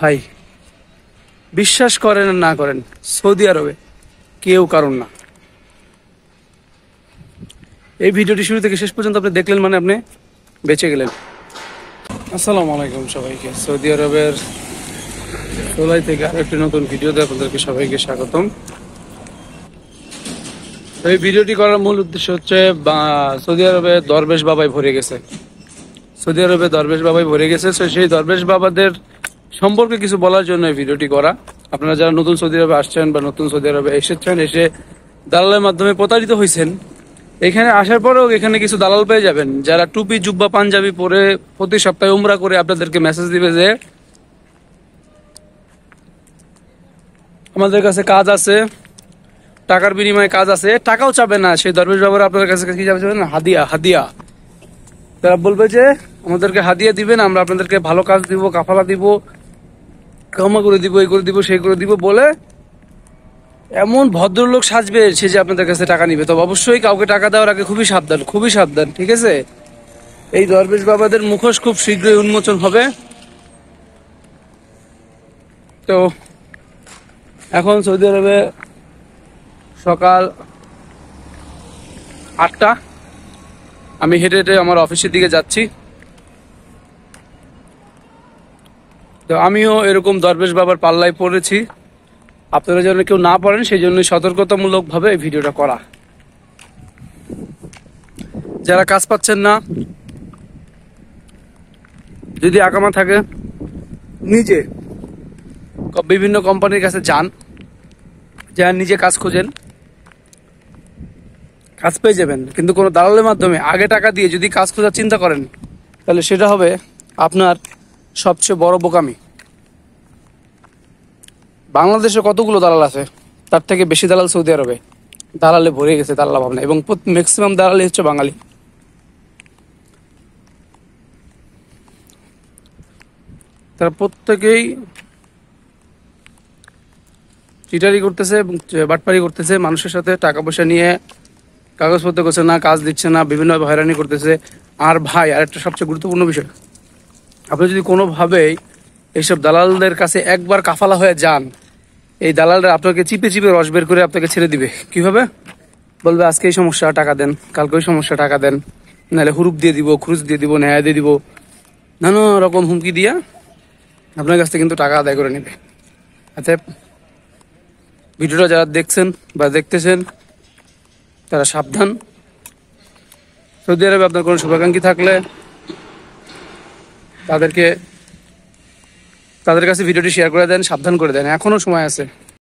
ভাই বিশ্বাস করেন না করেন সৌদি আরবে কেউ কারণ না এই ভিডিওটি শুরু থেকে শেষ পর্যন্ত আপনি দেখলেন মানে আপনি বেঁচে গেলেন আসসালামু আলাইকুম সবাইকে সৌদি আরবের সোলাই থেকে আরো একটি নতুন ভিডিওতে আপনাদেরকে সবাইকে স্বাগতম এই ভিডিওটি করার মূল উদ্দেশ্য হচ্ছে সৌদি আরবে দরবেশ বাবাই ভরে গেছে সৌদি আরবে দরবেশ বাবাই ভরে গেছে সেই দরবেশ বাবাদের সম্পর্কে কিছু বলার জন্য এই ভিডিওটি করা আপনারা যারা নতুন সৌদি আরবে আসছেন বা নতুন সৌদি আরবে এসেছেন এসে দালালের মাধ্যমে প্রতারিত হয়েছেন এখানে আসার পরেও এখানে কিছু দালাল পেয়ে যাবেন যারা টুপি জুব্বা পাঞ্জাবি পরে প্রতি সপ্তাহে উমরা করে আপনাদেরকে মেসেজ দিবে যে আমাদের কাছে কাজ আছে টাকার বিনিময়ে কাজ আছে টাকাও চাবে না সেই দরবেশ বাবুরা আপনাদের কাছে কি যাবে না হাদিয়া হাদিয়া তারা বলবে যে আমাদেরকে হাদিয়া দিবেন আমরা আপনাদেরকে ভালো কাজ দিব কাফালা দিব ক্ষমা করে দিব এই করে দিব সেই করে দিব বলে এমন ভদ্রলোক সাজবে সে যে আপনাদের কাছে টাকা নিবে তবে অবশ্যই কাউকে টাকা দেওয়ার আগে খুবই সাবধান খুবই সাবধান ঠিক আছে এই দরবেশ বাবাদের মুখোশ খুব শীঘ্রই উন্মোচন হবে তো এখন সৌদি আরবে সকাল আটটা আমি হেঁটে হেঁটে আমার অফিসের দিকে যাচ্ছি তো আমিও এরকম দরবেশ বাবার পাল্লায় পড়েছি আপনারা যেন কেউ না পড়েন সেই জন্য সতর্কতামূলকভাবে এই ভিডিওটা করা যারা কাজ পাচ্ছেন না যদি আকামা থাকে নিজে বিভিন্ন কোম্পানির কাছে যান যারা নিজে কাজ খোঁজেন কাজ পেয়ে যাবেন কিন্তু কোনো দালালের মাধ্যমে আগে টাকা দিয়ে যদি কাজ খোঁজার চিন্তা করেন তাহলে সেটা হবে আপনার সবচেয়ে বড় বোকামি বাংলাদেশে কতগুলো দালাল আছে তার থেকে বেশি দালাল সৌদি আরবে দালালে ভরে গেছে দালাল ভাবনা এবং ম্যাক্সিমাম দালালি হচ্ছে বাঙালি তারা প্রত্যেকেই চিটারি করতেছে এবং বাটপারি করতেছে মানুষের সাথে টাকা পয়সা নিয়ে কাগজপত্র করছে না কাজ দিচ্ছে না বিভিন্নভাবে হয়রানি করতেছে আর ভাই আর একটা সবচেয়ে গুরুত্বপূর্ণ বিষয় আপনি যদি কোনোভাবেই এইসব দালালদের কাছে একবার কাফালা হয়ে যান এই দালালরা আপনাকে চিপে চিপে রস বের করে আপনাকে ছেড়ে দিবে কিভাবে বলবে আজকে এই সমস্যা টাকা দেন কালকে ওই সমস্যা টাকা দেন নাহলে হুরুপ দিয়ে দিব খুরুজ দিয়ে দিব ন্যায় দিয়ে দিব নানা রকম হুমকি দিয়া আপনার কাছ থেকে কিন্তু টাকা আদায় করে নেবে আচ্ছা ভিডিওটা যারা দেখছেন বা দেখতেছেন তারা সাবধান সৌদি আরবে আপনার কোনো শুভাকাঙ্ক্ষী থাকলে তাদেরকে তাদের কাছে ভিডিওটি শেয়ার করে দেন সাবধান করে দেন এখনও সময় আছে